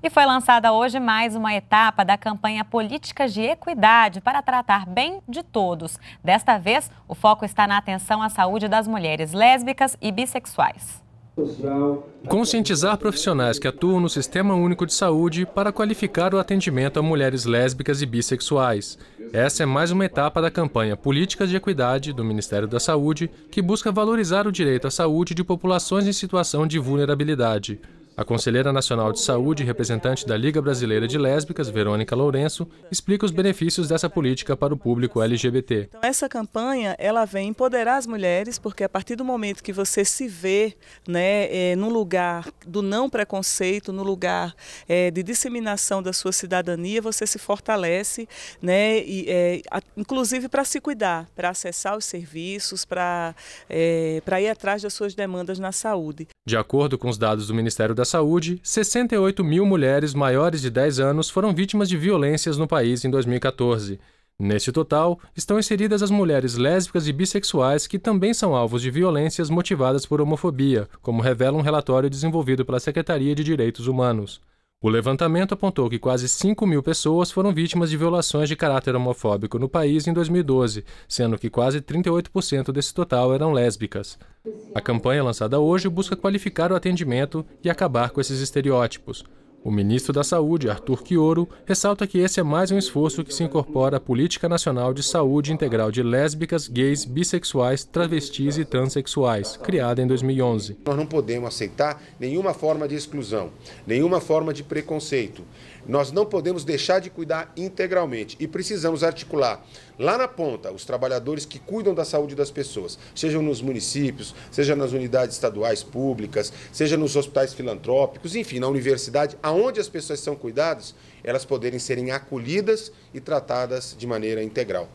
E foi lançada hoje mais uma etapa da campanha Políticas de Equidade para tratar bem de todos. Desta vez, o foco está na atenção à saúde das mulheres lésbicas e bissexuais. Conscientizar profissionais que atuam no Sistema Único de Saúde para qualificar o atendimento a mulheres lésbicas e bissexuais. Essa é mais uma etapa da campanha Políticas de Equidade do Ministério da Saúde, que busca valorizar o direito à saúde de populações em situação de vulnerabilidade. A conselheira nacional de saúde e representante da Liga Brasileira de Lésbicas, Verônica Lourenço, explica os benefícios dessa política para o público LGBT. Então, essa campanha ela vem empoderar as mulheres, porque a partir do momento que você se vê né, é, no lugar do não preconceito, no lugar é, de disseminação da sua cidadania, você se fortalece, né, e, é, inclusive para se cuidar, para acessar os serviços, para é, ir atrás das suas demandas na saúde. De acordo com os dados do Ministério da Saúde, 68 mil mulheres maiores de 10 anos foram vítimas de violências no país em 2014. Neste total, estão inseridas as mulheres lésbicas e bissexuais que também são alvos de violências motivadas por homofobia, como revela um relatório desenvolvido pela Secretaria de Direitos Humanos. O levantamento apontou que quase 5 mil pessoas foram vítimas de violações de caráter homofóbico no país em 2012, sendo que quase 38% desse total eram lésbicas. A campanha lançada hoje busca qualificar o atendimento e acabar com esses estereótipos. O ministro da Saúde, Arthur Quioro, ressalta que esse é mais um esforço que se incorpora à Política Nacional de Saúde Integral de Lésbicas, Gays, Bissexuais, Travestis e Transsexuais, criada em 2011. Nós não podemos aceitar nenhuma forma de exclusão, nenhuma forma de preconceito. Nós não podemos deixar de cuidar integralmente e precisamos articular lá na ponta os trabalhadores que cuidam da saúde das pessoas, sejam nos municípios, seja nas unidades estaduais públicas, seja nos hospitais filantrópicos, enfim, na universidade, aonde as pessoas são cuidadas, elas poderem serem acolhidas e tratadas de maneira integral.